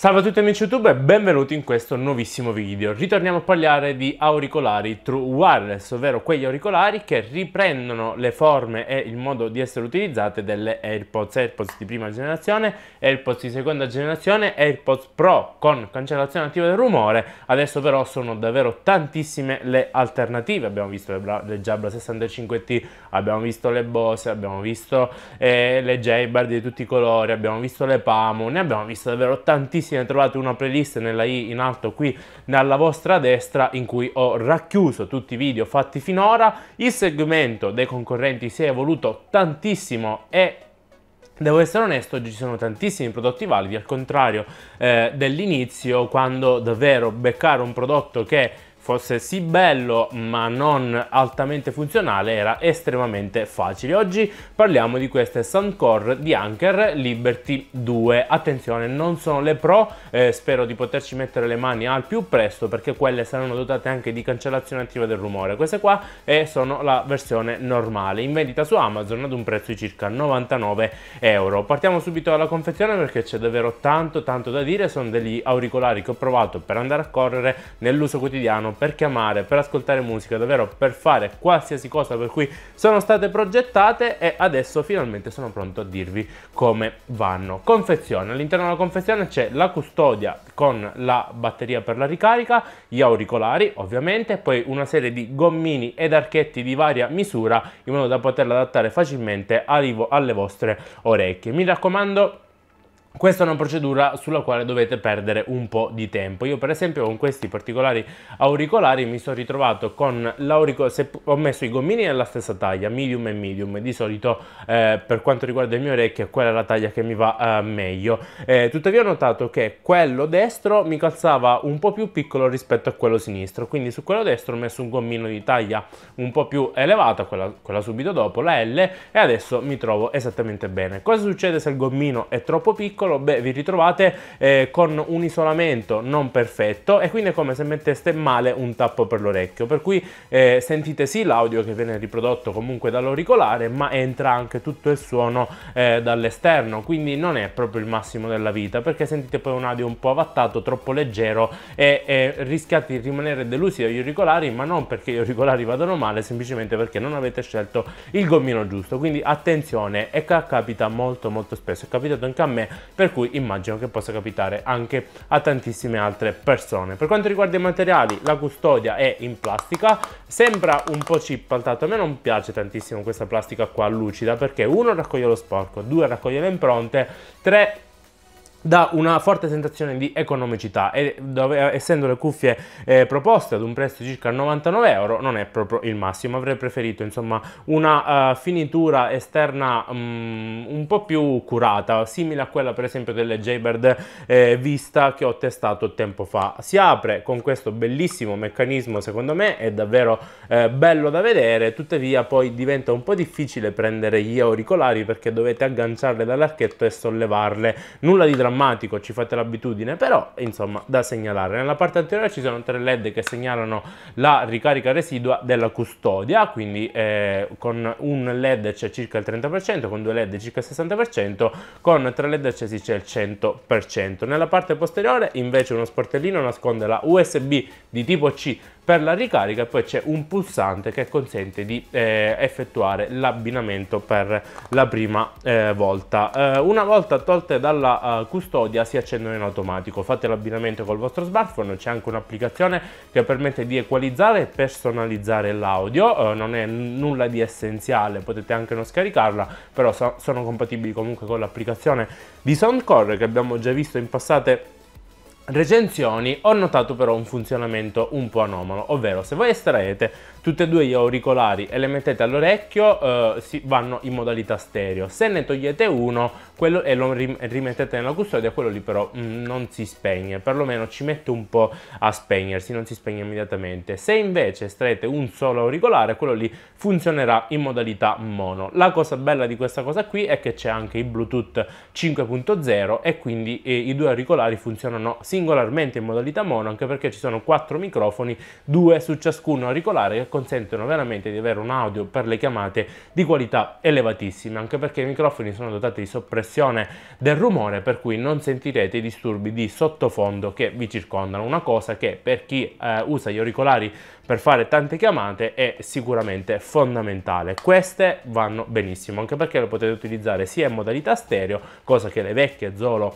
Salve a tutti amici YouTube e benvenuti in questo nuovissimo video. Ritorniamo a parlare di auricolari True Wireless, ovvero quegli auricolari che riprendono le forme e il modo di essere utilizzate delle AirPods, AirPods di prima generazione, AirPods di seconda generazione, AirPods Pro con cancellazione attiva del rumore. Adesso però sono davvero tantissime le alternative. Abbiamo visto le, Bra le Jabra 65T, abbiamo visto le Bose, abbiamo visto eh, le J-Bar di tutti i colori, abbiamo visto le Pamu, ne abbiamo visto davvero tantissime tantissime, trovate una playlist nella i in alto qui alla vostra destra in cui ho racchiuso tutti i video fatti finora, il segmento dei concorrenti si è evoluto tantissimo e Devo essere onesto, oggi ci sono tantissimi prodotti validi, al contrario eh, dell'inizio, quando davvero beccare un prodotto che fosse sì bello ma non altamente funzionale era estremamente facile. Oggi parliamo di queste Soundcore di Anker Liberty 2. Attenzione, non sono le Pro, eh, spero di poterci mettere le mani al più presto perché quelle saranno dotate anche di cancellazione attiva del rumore. Queste qua eh, sono la versione normale, in vendita su Amazon ad un prezzo di circa 99 euro. Partiamo subito dalla confezione perché c'è davvero tanto tanto da dire, sono degli auricolari che ho provato per andare a correre nell'uso quotidiano per chiamare, per ascoltare musica, davvero per fare qualsiasi cosa per cui sono state progettate e adesso finalmente sono pronto a dirvi come vanno. Confezione, all'interno della confezione c'è la custodia con la batteria per la ricarica, gli auricolari ovviamente, poi una serie di gommini ed archetti di varia misura in modo da poterla adattare facilmente alle vostre orecchie. Mi raccomando questa è una procedura sulla quale dovete perdere un po' di tempo. Io per esempio con questi particolari auricolari mi sono ritrovato con l'auricolare, ho messo i gommini nella stessa taglia, medium e medium, di solito eh, per quanto riguarda le mie orecchie quella è la taglia che mi va eh, meglio. Eh, tuttavia ho notato che quello destro mi calzava un po' più piccolo rispetto a quello sinistro, quindi su quello destro ho messo un gommino di taglia un po' più elevata, quella, quella subito dopo, la L, e adesso mi trovo esattamente bene. Cosa succede se il gommino è troppo piccolo? piccolo, beh, vi ritrovate eh, con un isolamento non perfetto e quindi è come se metteste male un tappo per l'orecchio, per cui eh, sentite sì l'audio che viene riprodotto comunque dall'auricolare, ma entra anche tutto il suono eh, dall'esterno, quindi non è proprio il massimo della vita, perché sentite poi un audio un po' avattato, troppo leggero e, e rischiate di rimanere delusi dagli auricolari, ma non perché gli auricolari vadano male, semplicemente perché non avete scelto il gommino giusto, quindi attenzione, e capita molto molto spesso, è capitato anche a me per cui immagino che possa capitare anche a tantissime altre persone. Per quanto riguarda i materiali, la custodia è in plastica, sembra un po' cippaltato, a me non piace tantissimo questa plastica qua lucida perché uno raccoglie lo sporco, due raccoglie le impronte, tre da una forte sensazione di economicità e dove, essendo le cuffie eh, proposte ad un prezzo di circa 99 euro non è proprio il massimo avrei preferito insomma una uh, finitura esterna um, un po' più curata simile a quella per esempio delle Jaybird eh, Vista che ho testato tempo fa si apre con questo bellissimo meccanismo secondo me è davvero eh, bello da vedere tuttavia poi diventa un po' difficile prendere gli auricolari perché dovete agganciarle dall'archetto e sollevarle nulla di drammatico drammatico, ci fate l'abitudine, però insomma da segnalare. Nella parte anteriore ci sono tre LED che segnalano la ricarica residua della custodia, quindi eh, con un LED c'è circa il 30%, con due LED circa il 60%, con tre LED accesi c'è il 100%. Nella parte posteriore invece uno sportellino nasconde la USB di tipo C per la ricarica e poi c'è un pulsante che consente di eh, effettuare l'abbinamento per la prima eh, volta eh, una volta tolte dalla uh, custodia si accendono in automatico fate l'abbinamento col vostro smartphone c'è anche un'applicazione che permette di equalizzare e personalizzare l'audio eh, non è nulla di essenziale potete anche non scaricarla però so sono compatibili comunque con l'applicazione di Soundcore che abbiamo già visto in passate recensioni ho notato però un funzionamento un po' anomalo, ovvero se voi estraete tutti e due gli auricolari e le mettete all'orecchio eh, si vanno in modalità stereo, se ne togliete uno quello, e lo rimettete nella custodia quello lì però mh, mm, non si spegne, perlomeno ci mette un po' a spegnersi, non si spegne immediatamente, se invece estraete un solo auricolare quello lì funzionerà in modalità mono. La cosa bella di questa cosa qui è che c'è anche il Bluetooth 5.0 e quindi eh, i due auricolari funzionano sia singolarmente in modalità mono anche perché ci sono quattro microfoni, due su ciascuno auricolare che consentono veramente di avere un audio per le chiamate di qualità elevatissima anche perché i microfoni sono dotati di soppressione del rumore per cui non sentirete i disturbi di sottofondo che vi circondano, una cosa che per chi eh, usa gli auricolari per fare tante chiamate è sicuramente fondamentale. Queste vanno benissimo anche perché le potete utilizzare sia in modalità stereo, cosa che le vecchie Zolo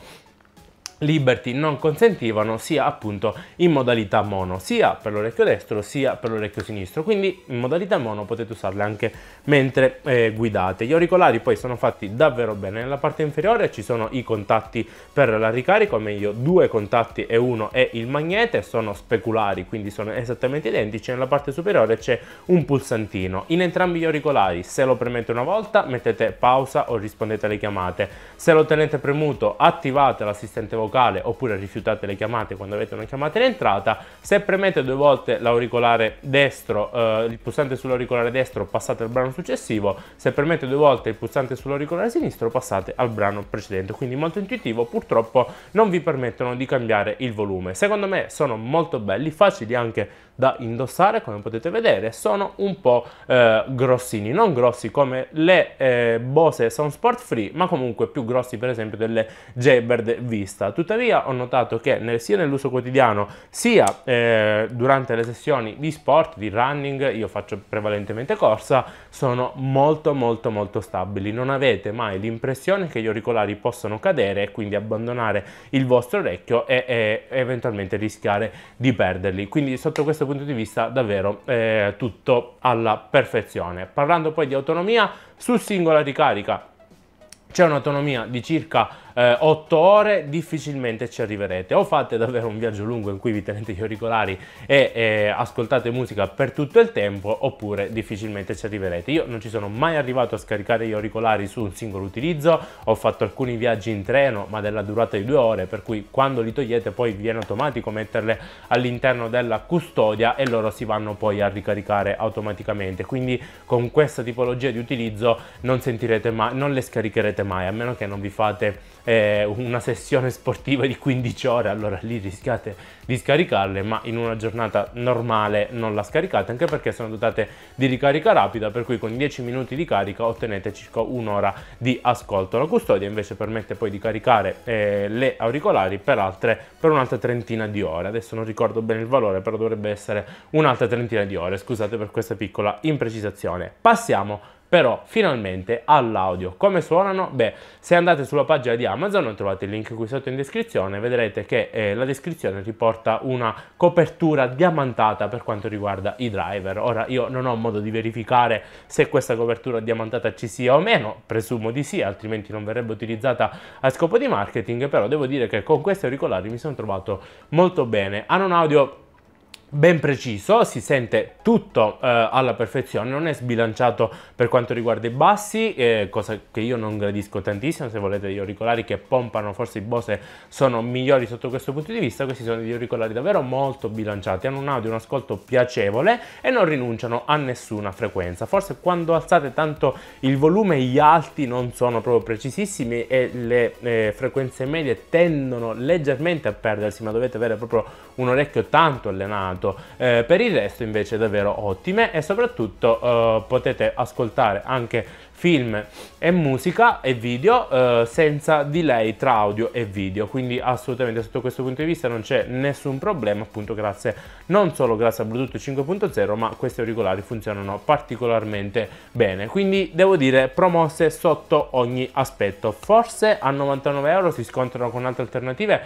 Liberty non consentivano sia appunto in modalità mono, sia per l'orecchio destro sia per l'orecchio sinistro, quindi in modalità mono potete usarle anche mentre eh, guidate. Gli auricolari poi sono fatti davvero bene, nella parte inferiore ci sono i contatti per la ricarica, o meglio due contatti e uno è il magnete, sono speculari quindi sono esattamente identici, nella parte superiore c'è un pulsantino. In entrambi gli auricolari se lo premete una volta mettete pausa o rispondete alle chiamate, se lo tenete premuto attivate l'assistente vocale locale oppure rifiutate le chiamate quando avete una chiamata in entrata. Se premete due volte l'auricolare destro, eh, il pulsante sull'auricolare destro passate al brano successivo, se premete due volte il pulsante sull'auricolare sinistro passate al brano precedente, quindi molto intuitivo, purtroppo non vi permettono di cambiare il volume. Secondo me sono molto belli, facili anche da indossare come potete vedere, sono un po' eh, grossini, non grossi come le eh, Bose Sound Sport Free, ma comunque più grossi per esempio delle Jaybird Vista. Tuttavia ho notato che nel, sia nell'uso quotidiano sia eh, durante le sessioni di sport, di running, io faccio prevalentemente corsa, sono molto molto molto stabili. Non avete mai l'impressione che gli auricolari possano cadere e quindi abbandonare il vostro orecchio e, e eventualmente rischiare di perderli. Quindi sotto questo punto di vista davvero eh, tutto alla perfezione. Parlando poi di autonomia, su singola ricarica c'è un'autonomia di circa eh, 8 ore difficilmente ci arriverete. O fate davvero un viaggio lungo in cui vi tenete gli auricolari e eh, ascoltate musica per tutto il tempo, oppure difficilmente ci arriverete. Io non ci sono mai arrivato a scaricare gli auricolari su un singolo utilizzo, ho fatto alcuni viaggi in treno, ma della durata di due ore, per cui quando li togliete poi viene automatico metterle all'interno della custodia e loro si vanno poi a ricaricare automaticamente. Quindi con questa tipologia di utilizzo non sentirete mai, non le scaricherete mai, a meno che non vi fate eh, una sessione sportiva di 15 ore, allora lì rischiate di scaricarle, ma in una giornata normale non la scaricate, anche perché sono dotate di ricarica rapida, per cui con 10 minuti di carica ottenete circa un'ora di ascolto. La custodia invece permette poi di caricare eh, le auricolari per, altre, per un'altra trentina di ore, adesso non ricordo bene il valore, però dovrebbe essere un'altra trentina di ore, scusate per questa piccola imprecisazione. Passiamo però finalmente all'audio. Come suonano? Beh, se andate sulla pagina di Amazon, trovate il link qui sotto in descrizione, vedrete che eh, la descrizione riporta una copertura diamantata per quanto riguarda i driver. Ora io non ho modo di verificare se questa copertura diamantata ci sia o meno, presumo di sì, altrimenti non verrebbe utilizzata a scopo di marketing, però devo dire che con questi auricolari mi sono trovato molto bene. Hanno un audio ben preciso, si sente tutto eh, alla perfezione, non è sbilanciato per quanto riguarda i bassi, eh, cosa che io non gradisco tantissimo, se volete gli auricolari che pompano forse i Bose sono migliori sotto questo punto di vista, questi sono degli auricolari davvero molto bilanciati, hanno un audio, un ascolto piacevole e non rinunciano a nessuna frequenza, forse quando alzate tanto il volume gli alti non sono proprio precisissimi e le eh, frequenze medie tendono leggermente a perdersi, ma dovete avere proprio un orecchio tanto allenato tanto. Eh, per il resto invece davvero ottime e soprattutto eh, potete ascoltare anche film e musica e video eh, senza delay tra audio e video quindi assolutamente sotto questo punto di vista non c'è nessun problema appunto grazie non solo grazie a bluetooth 5.0 ma questi auricolari funzionano particolarmente bene quindi devo dire promosse sotto ogni aspetto forse a 99 euro si scontrano con altre alternative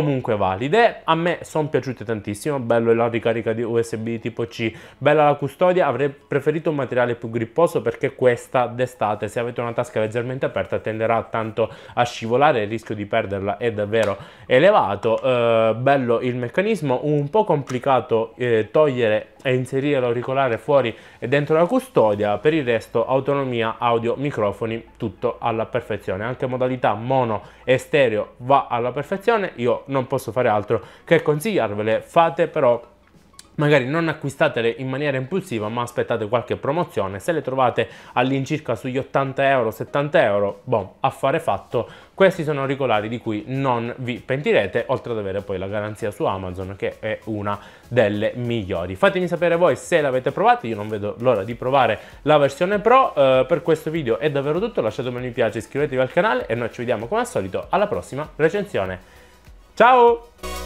comunque valide. A me sono piaciute tantissimo, bello la ricarica di USB tipo C, bella la custodia, avrei preferito un materiale più gripposo perché questa d'estate se avete una tasca leggermente aperta tenderà tanto a scivolare, il rischio di perderla è davvero elevato. Eh, bello il meccanismo, un po' complicato eh, togliere e inserire l'auricolare fuori e dentro la custodia, per il resto autonomia, audio, microfoni, tutto alla perfezione, anche modalità mono e stereo va alla perfezione, io non posso fare altro che consigliarvele, fate però magari non acquistatele in maniera impulsiva ma aspettate qualche promozione se le trovate all'incirca sugli 80 euro 70 euro boh affare fatto questi sono auricolari di cui non vi pentirete oltre ad avere poi la garanzia su amazon che è una delle migliori fatemi sapere voi se l'avete provato io non vedo l'ora di provare la versione pro eh, per questo video è davvero tutto lasciatemi un mi piace iscrivetevi al canale e noi ci vediamo come al solito alla prossima recensione ciao